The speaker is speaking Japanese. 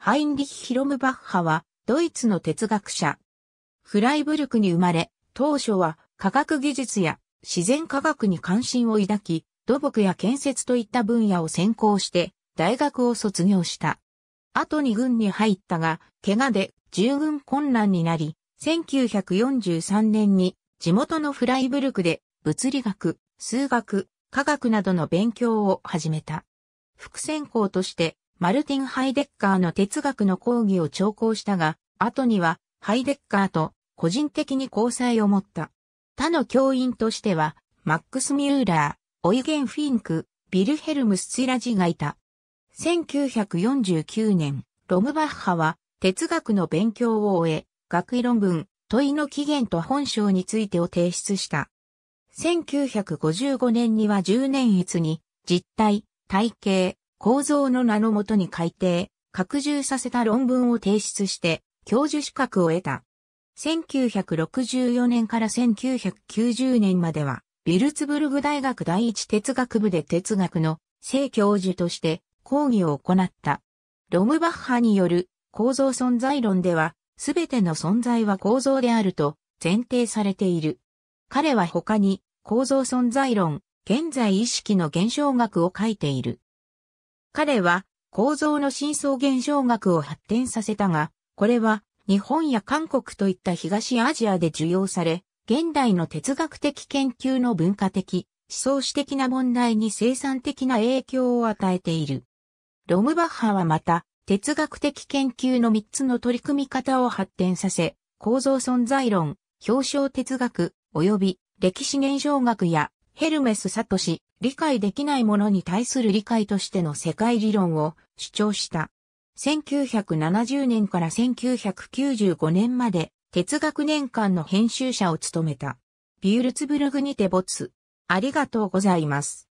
ハインリヒ・ヒロムバッハは、ドイツの哲学者。フライブルクに生まれ、当初は科学技術や自然科学に関心を抱き、土木や建設といった分野を専攻して大学を卒業した。後に軍に入ったが、怪我で従軍困難になり、1943年に地元のフライブルクで物理学、数学、科学などの勉強を始めた。副専攻としてマルティン・ハイデッカーの哲学の講義を聴講したが、後にはハイデッカーと個人的に交際を持った。他の教員としては、マックス・ミューラー、オイゲン・フィンク、ビルヘルム・スツィラジがいた。1949年、ロムバッハは哲学の勉強を終え、学位論文、問いの起源と本性についてを提出した。1955年には10年越に、実体、体系、構造の名のもとに改定、拡充させた論文を提出して、教授資格を得た。1964年から1990年までは、ビルツブルグ大学第一哲学部で哲学の正教授として講義を行った。ロムバッハによる構造存在論では、すべての存在は構造であると前提されている。彼は他に構造存在論、現在意識の現象学を書いている。彼は構造の深層現象学を発展させたが、これは日本や韓国といった東アジアで受容され、現代の哲学的研究の文化的、思想史的な問題に生産的な影響を与えている。ロムバッハはまた、哲学的研究の3つの取り組み方を発展させ、構造存在論、表彰哲学、及び歴史現象学やヘルメス・サトシ、理解できないものに対する理解としての世界理論を主張した。1970年から1995年まで哲学年間の編集者を務めた。ビュールツブルグにて没。ありがとうございます。